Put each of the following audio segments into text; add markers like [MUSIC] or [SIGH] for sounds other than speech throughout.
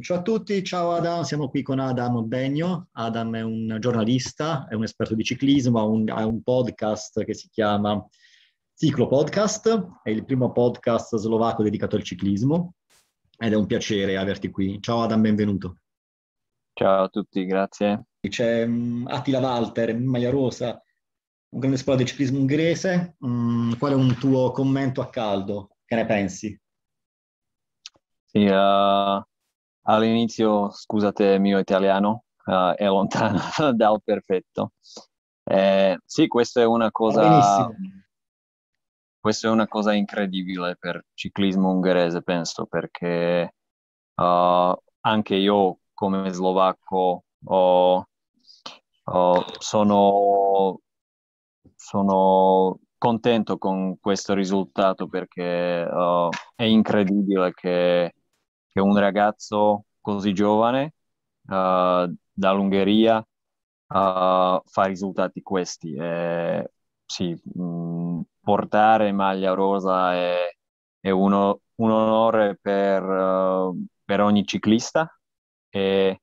Ciao a tutti, ciao Adam, siamo qui con Adam Begno. Adam è un giornalista, è un esperto di ciclismo, ha un, ha un podcast che si chiama Ciclo Podcast, è il primo podcast slovacco dedicato al ciclismo ed è un piacere averti qui. Ciao Adam, benvenuto. Ciao a tutti, grazie. C'è mm, Attila Walter, Maglia Rosa, un grande scuola di ciclismo ungherese. Mm, qual è un tuo commento a caldo? Che ne pensi? Sì, uh, all'inizio, scusate il mio italiano, uh, è lontano [LAUGHS] dal perfetto. Eh, sì, questa è una cosa... Benissimo. Questa è una cosa incredibile per ciclismo ungherese, penso, perché uh, anche io come slovacco oh, oh, sono, sono contento con questo risultato perché uh, è incredibile che che un ragazzo così giovane uh, dall'Ungheria uh, fa risultati questi. E, sì, mh, mm, portare maglia rosa è, è uno, un onore per, uh, per, ogni ciclista e,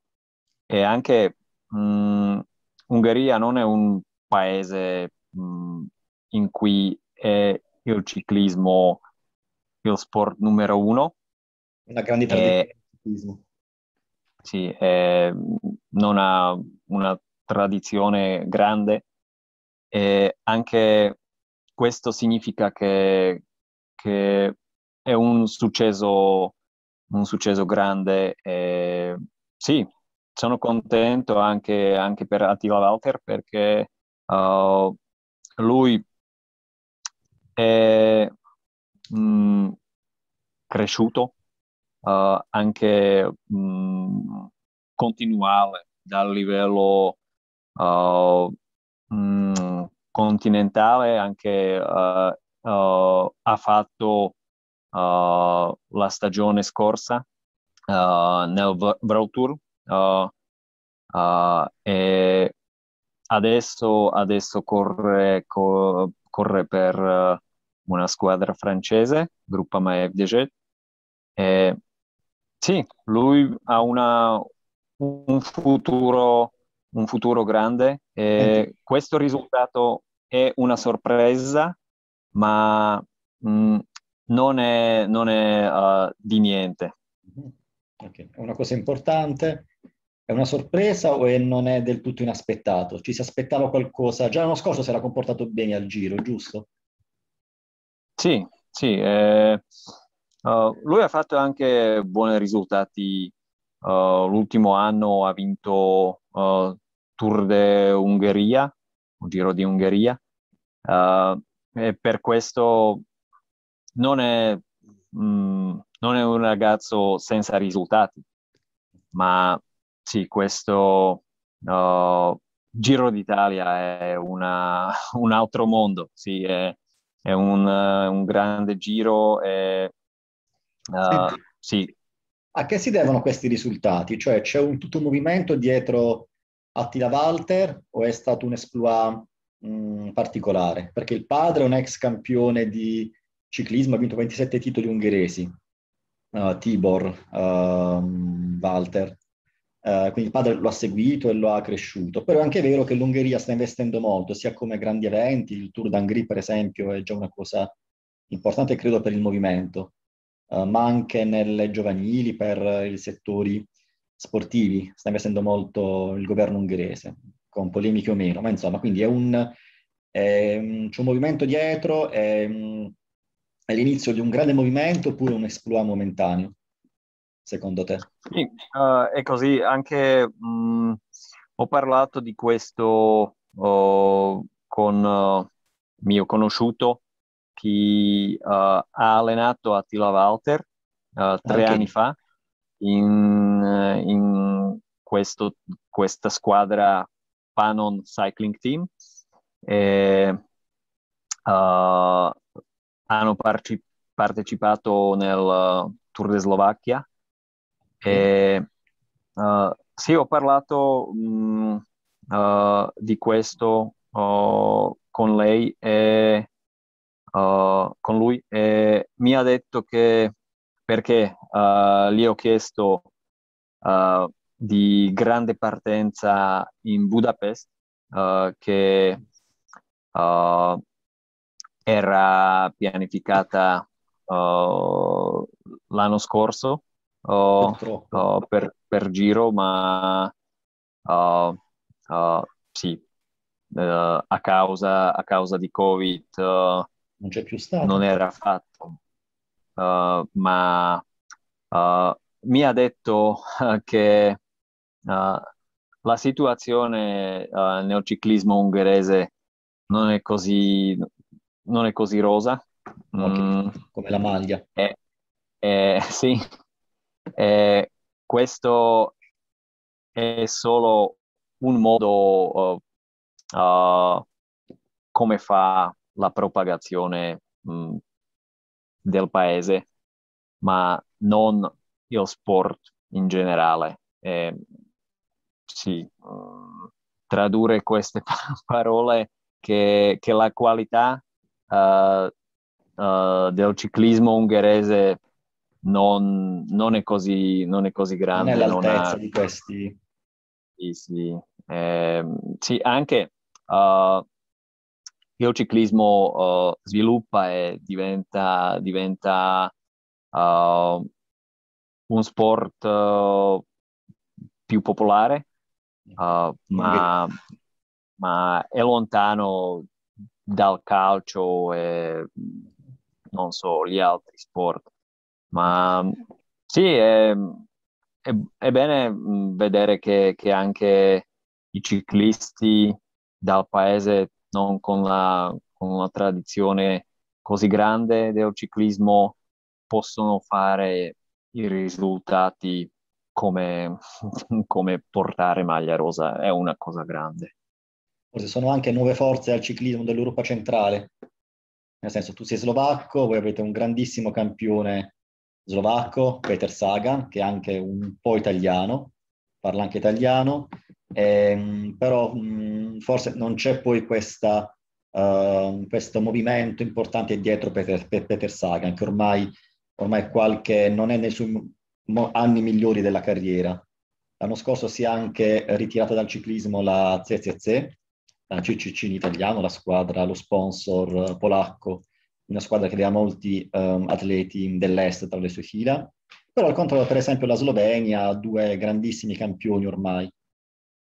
e anche mh, mm, Ungheria non è un paese mh, mm, in cui è il ciclismo il sport numero uno, una grande eh, tradizione del Sì, eh, non ha una tradizione grande. E anche questo significa che, che è un successo, un successo grande. E sì, sono contento anche, anche per Attila Walter perché uh, lui è mh, mm, cresciuto uh, anche mh, mm, continuare dal livello uh, eh, mh, mm, continentale anche uh, ha fatto la stagione scorsa nel Brawl Tour e adesso, adesso corre, co- corre per una squadra francese, Gruppa FDG, e sì, lui ha una, un, futuro, un futuro grande. E eh. questo risultato è una sorpresa, ma mh, mm, non è, non è uh, di niente. Mm-hmm. Okay. Una cosa importante, è una sorpresa o è, non è del tutto inaspettato? Ci si aspettava qualcosa? Già l'anno scorso si era comportato bene al giro, giusto? Sì, sì. Eh, eh, lui ha fatto anche buoni risultati. Uh, l'ultimo anno ha vinto uh, Tour de Ungheria, un giro di Ungheria, e per questo non è, mh, mm, non è, un ragazzo senza risultati, ma sì, questo Giro d'Italia è una, [LAUGHS] un altro mondo, sì, è, è un, un, grande giro. È, eh, sì. A che si devono questi risultati? Cioè c'è un, tutto un movimento dietro Attila Walter o è stato un esploit mm, particolare? Perché il padre è un ex campione di ciclismo, ha vinto 27 titoli ungheresi, uh, Tibor uh, Walter. Uh, quindi il padre lo ha seguito e lo ha cresciuto, però è anche vero che l'Ungheria sta investendo molto, sia come grandi eventi, il Tour d'Angri per esempio è già una cosa importante credo per il movimento, eh, ma anche nelle giovanili per i settori sportivi, sta investendo molto il governo ungherese, con polemiche o meno, ma insomma, quindi un, è, c'è un movimento dietro, è, è l'inizio di un grande movimento oppure un esploit momentaneo, secondo te? Sì, uh, è così, anche mh, mm, ho parlato di questo uh, con uh, mio conosciuto chi uh, ha allenato Attila Walter uh, tre okay. anni fa in, eh, in questo, questa squadra Panon Cycling Team. E, hanno parci- partecipato nel Tour de Slovacchia e Uh, sì, ho parlato mh, mm, uh, di questo uh, con lei e uh, con lui e mi ha detto che perché uh, gli ho chiesto uh, di grande partenza in Budapest uh, che uh, era pianificata uh, l'anno scorso per, per, giro ma sì, Uh, a, causa, a, causa, di Covid uh, non c'è più stato. Non era fatto, uh, ma uh, mi ha detto uh, che uh, la situazione uh, nel ciclismo ungherese non è così, non è così rosa. Okay. Mm. Come la maglia. Eh, eh, [LAUGHS] sì, eh, questo è solo un modo uh, uh, come fa la propagazione mh, del paese, ma non il sport in generale. Eh, sì, tradurre queste [LAUGHS] parole che, che la qualità uh, uh, del ciclismo ungherese non, non, è, così, non è così grande. Non è l'altezza non ha... di questi. Sì, sì. Eh, sì anche eh, che il ciclismo uh, sviluppa e diventa, diventa uh, un sport uh, più popolare, ma, ma, è lontano dal calcio e non so, gli altri sport. Ma sì, è, è, è bene mm, vedere che, che anche i ciclisti dal paese non con la, con una tradizione così grande del ciclismo possono fare i risultati come, [LAUGHS] come portare maglia rosa, è una cosa grande. Forse sono anche nuove forze al ciclismo dell'Europa centrale, nel senso tu sei slovacco, voi avete un grandissimo campione slovacco, Peter Sagan, che è anche un po' italiano, parla anche italiano, ehm, però mh, forse non c'è poi questa, uh, questo movimento importante dietro Peter, Peter Sagan, che ormai, ormai qualche, non è nei suoi anni migliori della carriera. L'anno scorso si è anche ritirata dal ciclismo la ZZZ, la CCC in italiano, la squadra, lo sponsor polacco, una squadra che aveva molti um, atleti dell'est tra le sue fila. Però al contrario, per esempio, la Slovenia ha due grandissimi campioni ormai,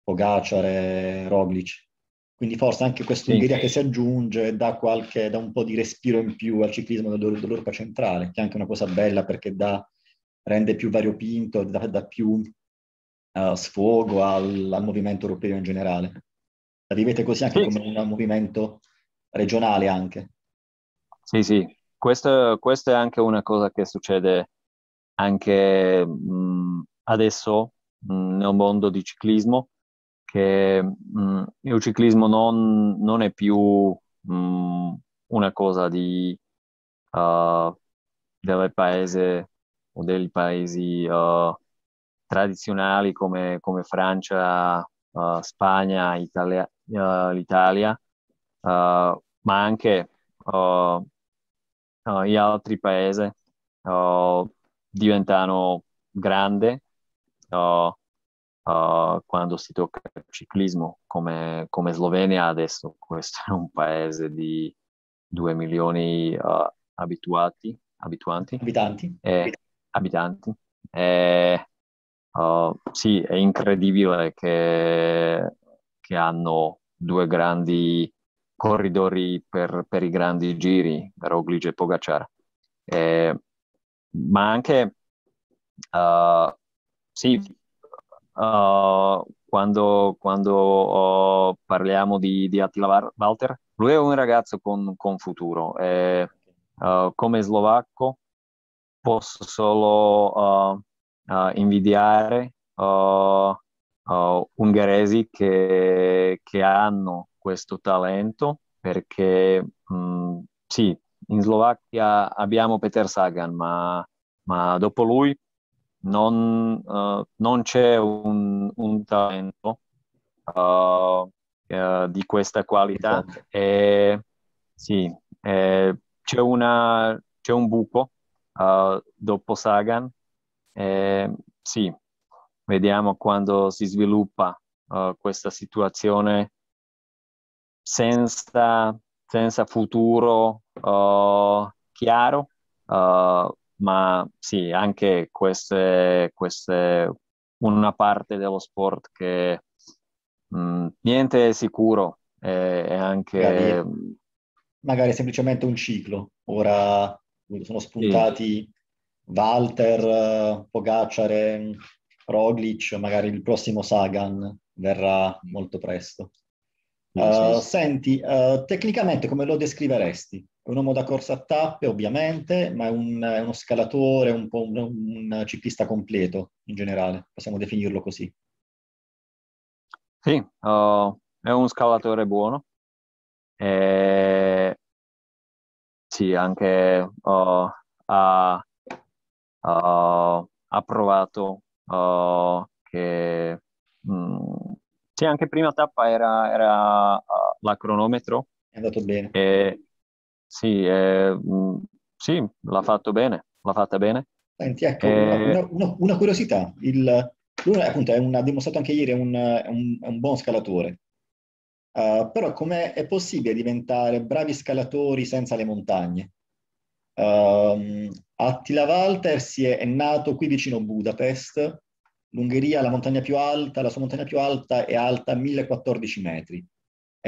Pogacar e Roglic. Quindi forse anche questa Ungheria sì. che si aggiunge dà, qualche, dà, un po' di respiro in più al ciclismo dell'Europa centrale, che è anche una cosa bella perché dà, rende più variopinto, dà, dà più uh, sfogo al, al, movimento europeo in generale. La vivete così anche sì, come sì. un movimento regionale anche. Sì, sì, questa, questa, è anche una cosa che succede anche mh, mm, adesso mh, mm, nel mondo di ciclismo che mh, mm, il ciclismo non, non è più mh, mm, una cosa di, uh, del paese o dei paesi uh, tradizionali come, come Francia, uh, Spagna, Italia, uh, l'Italia, uh, ma anche uh, gli altri paesi diventano grandi uh, quando si tocca il ciclismo, come, come, Slovenia adesso, [LAUGHS] questo è un paese di 2 milioni uh, abituati, abituanti, abitanti. E, eh, abitanti. E, uh, sì, è incredibile che, che hanno due grandi corridori per, per, i grandi giri, Roglic e Pogacar. Eh, ma anche, uh, sì, uh, quando, quando uh, parliamo di, di Attila Walter. Lui è un ragazzo con, con futuro. E, uh, come slovacco posso solo ah, invidiare ungheresi che, che, hanno questo talento perché mh, mm, sì, in Slovacchia abbiamo Peter Sagan, ma, ma dopo lui non, uh, non c'è un, un talento uh, di questa qualità e, sì, e c'è, una, c'è, un buco dopo Sagan e, sì, vediamo quando si sviluppa questa situazione senza, senza futuro chiaro ma sì, anche queste, queste una parte dello sport che mh, mm, niente è sicuro, è, è anche... Magari, magari, semplicemente un ciclo. Ora sono spuntati sì. Walter, Pogaciare, Roglic, magari il prossimo Sagan verrà molto presto. Sì, sì, eh, senti, uh, tecnicamente come lo descriveresti? È un uomo da corsa a tappe, ovviamente, ma è, un, è uno scalatore, un po' un, un, ciclista completo in generale, possiamo definirlo così. Sì, uh, è un scalatore buono. E... Sì, anche uh, ha, uh, ha, provato che... Mh, mm, sì, anche prima tappa era, era uh, la cronometro. È andato bene. E sì, eh, sì l'ha fatto bene, l'ha fatta bene. Senti, ecco, eh... una, una, curiosità, Il, lui appunto un, ha dimostrato anche ieri, è un, è un, è un buon scalatore, uh, però come è possibile diventare bravi scalatori senza le montagne? Uh, Attila Walter si è, è nato qui vicino Budapest, l'Ungheria, la montagna più alta, la sua montagna più alta è alta 1014 metri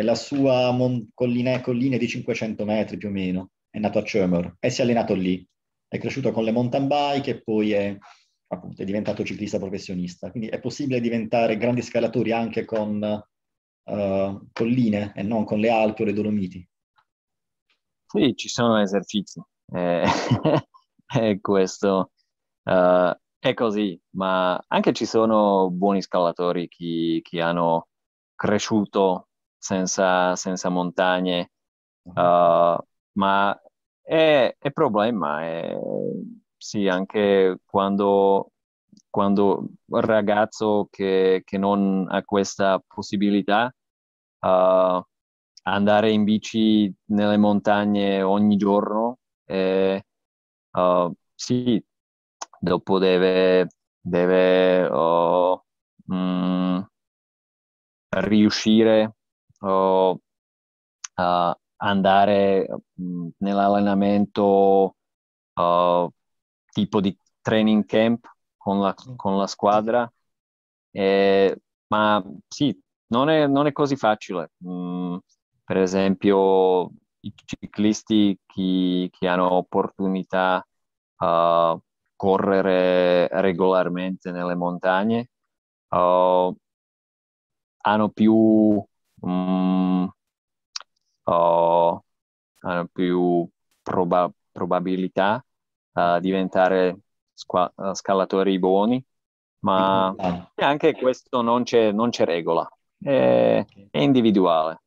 è la sua mon- collina- collina di 500 metri più o meno, è nato a Cemor e si è allenato lì. È cresciuto con le mountain bike e poi è, appunto, è diventato ciclista professionista. Quindi è possibile diventare grandi scalatori anche con uh, colline e non con le Alpi o le Dolomiti. Sì, ci sono esercizi. Eh, [LAUGHS] è questo. Uh, è così, ma anche ci sono buoni scalatori che hanno cresciuto senza, senza montagne, mhm. uh, ma è, è problema, è, sì, anche quando, quando un ragazzo che, che non ha questa possibilità uh, andare in bici nelle montagne ogni giorno, e, uh, sì, dopo deve, deve uh, mh, mm, riuscire oh, uh, andare mm, nell'allenamento uh, tipo di training camp con la, con la squadra, eh, ma sì, non è, non è così facile. Mm, per esempio, i ciclisti che, che hanno opportunità a uh, correre regolarmente nelle montagne uh, hanno più mm, ho uh, più proba- probabilità a eh, diventare squa- eh, scalatori buoni, ma okay. anche questo non c'è, non c'è regola, è, okay. è, individuale.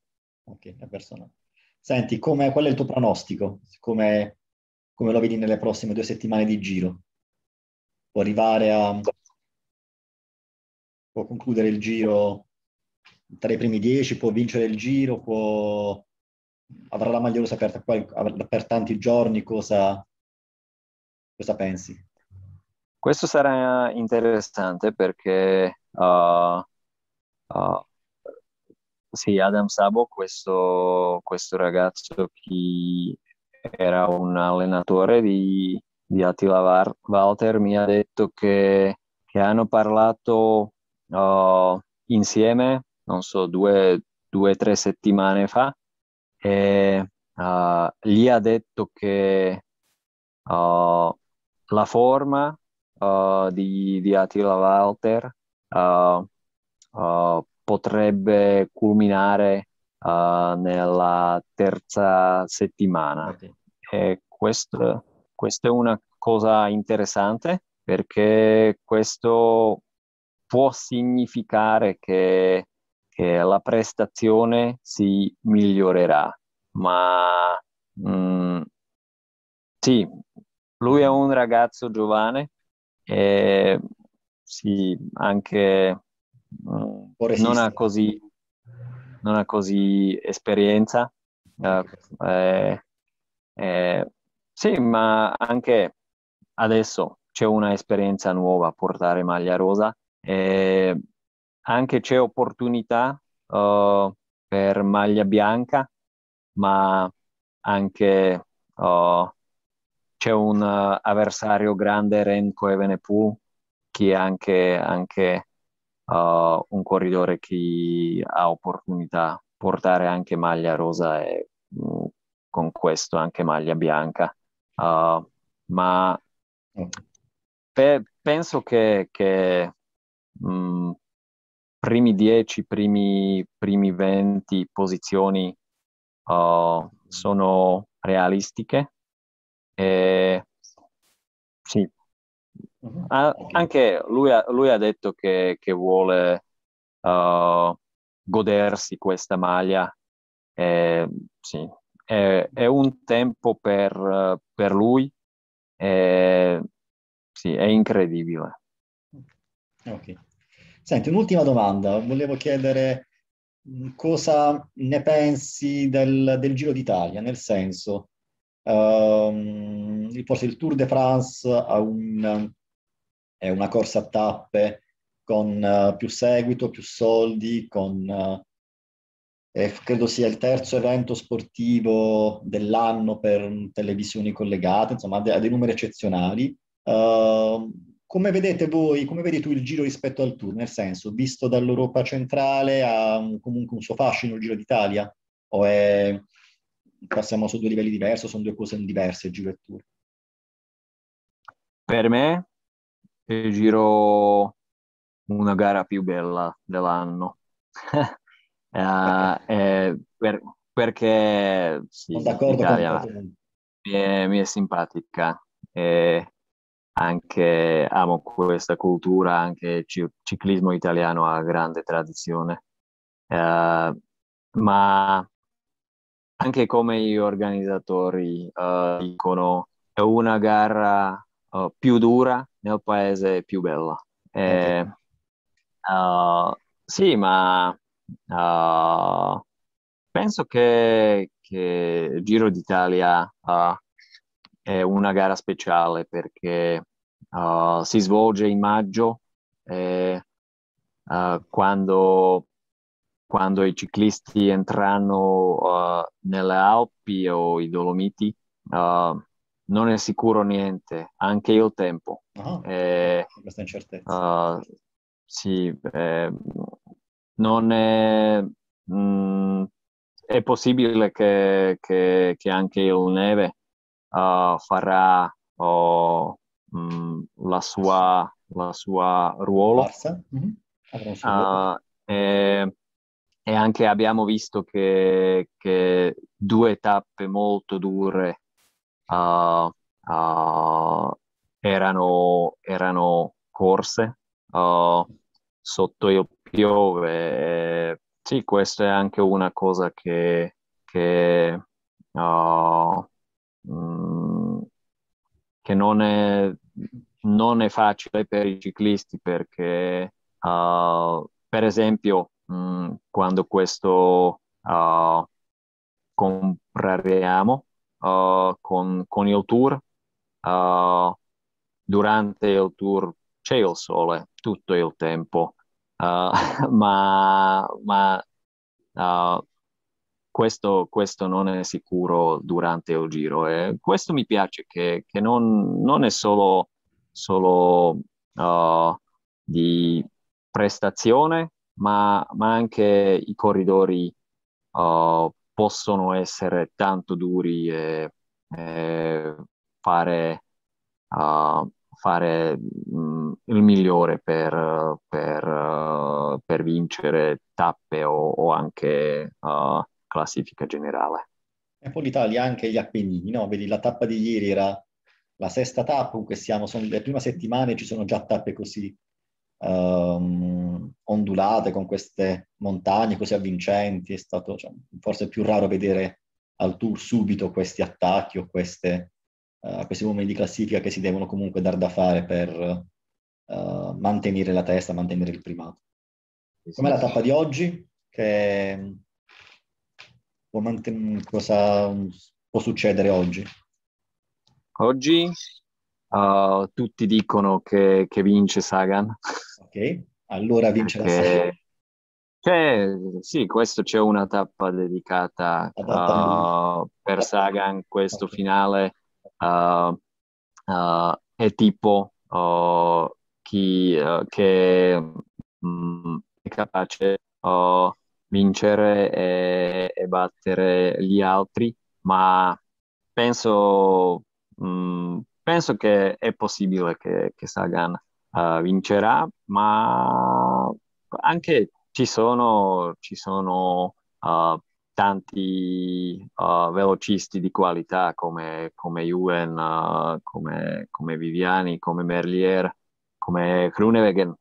Ok, è personale. Senti, qual è il tuo pronostico? Come, come lo vedi nelle prossime due settimane di giro? Può arrivare a... Può concludere il giro tra i primi dieci, può vincere il giro, può... avrà la maglia rosa per, per tanti giorni, cosa... cosa, pensi? Questo sarà interessante perché uh, uh, sì, Adam Sabo, questo, questo ragazzo che era un allenatore di, di Attila Walter, mi ha detto che, che hanno parlato uh, insieme non so, due o tre settimane fa e uh, gli ha detto che uh, la forma uh, di, di, Attila Walter potrebbe culminare nella terza settimana. Okay. E questo, questa è una cosa interessante perché questo può significare che che la prestazione si migliorerà, ma mh, mm, sì, lui è un ragazzo giovane, e, sì, anche mh, mm, non, ha così, non ha così esperienza. Eh, eh, eh, sì, ma anche adesso c'è una esperienza nuova a portare maglia rosa. Eh, anche c'è opportunità uh, per maglia bianca, ma anche uh, c'è un uh, avversario grande, Renko Evenepoel, che è anche, anche un corridore che ha opportunità portare anche maglia rosa e mh, mm, con questo anche maglia bianca. ma mm. pe- penso che, che mh, mm, primi 10, primi, primi 20 posizioni uh, sono realistiche. E, sì. Mhm. A, anche lui ha, lui ha, detto che, che vuole uh, godersi questa maglia. E, sì. è, è, un tempo per, per lui. E, sì, è incredibile. Ok. Senti, un'ultima domanda. Volevo chiedere mm, cosa ne pensi del, del Giro d'Italia, nel senso, um, forse il Tour de France un, è una corsa a tappe con uh, più seguito, più soldi, con... Uh, eh, credo sia il terzo evento sportivo dell'anno per televisioni collegate, insomma ha dei numeri eccezionali. Uh, come vedete voi, come vedi tu il giro rispetto al tour, nel senso, visto dall'Europa centrale ha un, comunque un suo fascino il Giro d'Italia? O è, passiamo su due livelli diversi, sono due cose diverse il Giro e il Tour? Per me il Giro una gara più bella dell'anno. uh, [LAUGHS] eh, per, perché sì, L'Italia mi è, mi è simpatica. Eh, anche amo questa cultura, anche il ciclismo italiano ha grande tradizione. Uh, ma anche come gli organizzatori uh, dicono è una gara uh, più dura nel paese più bella. E, sì, ma penso che, che, il Giro d'Italia è una gara speciale perché Uh, si svolge in maggio eh, uh, quando, quando, i ciclisti entrano uh, ah, nelle Alpi o i Dolomiti. non è sicuro niente, anche il tempo. Oh, eh, questa incertezza. sì, eh, non è, mh, mm, è possibile che, che, che, anche il neve farà oh, mh, mm, la sua, la sua ruolo. Uh, e, e, anche abbiamo visto che, che due tappe molto dure uh, uh, erano, erano, corse sotto il piove. E, sì, questa è anche una cosa che, che, mh, mm, che non è non è facile per i ciclisti perché, uh, per esempio, mh, mm, quando questo uh, compreremo uh, con, con, il tour, uh, durante il tour c'è il sole tutto il tempo, uh, [LAUGHS] ma, ma uh, questo, questo, non è sicuro durante il giro e eh. questo mi piace che, che non, non, è solo, solo uh, di prestazione ma, ma, anche i corridori uh, possono essere tanto duri e, e fare, uh, fare mh, mm, il migliore per, per, uh, per vincere tappe o, o anche uh, classifica generale. E poi l'Italia anche gli Appennini, no? Vedi, la tappa di ieri era la sesta tappa, comunque siamo, sono le prime settimane, ci sono già tappe così um, ondulate, con queste montagne così avvincenti, è stato cioè, forse più raro vedere al tour subito questi attacchi o queste, uh, questi momenti di classifica che si devono comunque dar da fare per uh, mantenere la testa, mantenere il primato. Come la tappa di oggi, che può, manten- cosa può succedere oggi? Oggi uh, tutti dicono che, che, vince Sagan. Ok, allora vince Perché... la Sagan. C'è, sì, questo c'è una tappa dedicata uh, per Sagan, questo okay. finale uh, uh, è tipo oh, chi che mh, mm, è capace uh, vincere e, e battere gli altri, ma penso, mh, mm, penso che è possibile che, che Sagan uh, vincerà, ma anche ci sono, ci sono uh, tanti uh, velocisti di qualità come, come Juven, uh, come, come, Viviani, come Merlier, come Krunewegen.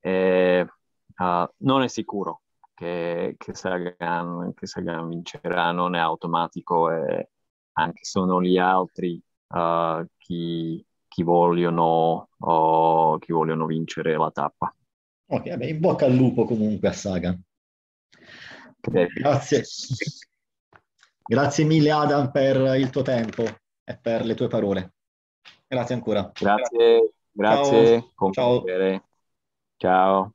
E, uh, non è sicuro che, che, Sagan, che Sagan vincerà, non è automatico, eh, anche sono gli altri uh, chi, chi, vogliono, uh, chi vogliono vincere la tappa. Ok, beh, in bocca al lupo comunque a Sagan. Grazie. Grazie mille Adam per il tuo tempo e per le tue parole. Grazie ancora. Grazie, grazie. Ciao. Ciao. Ciao.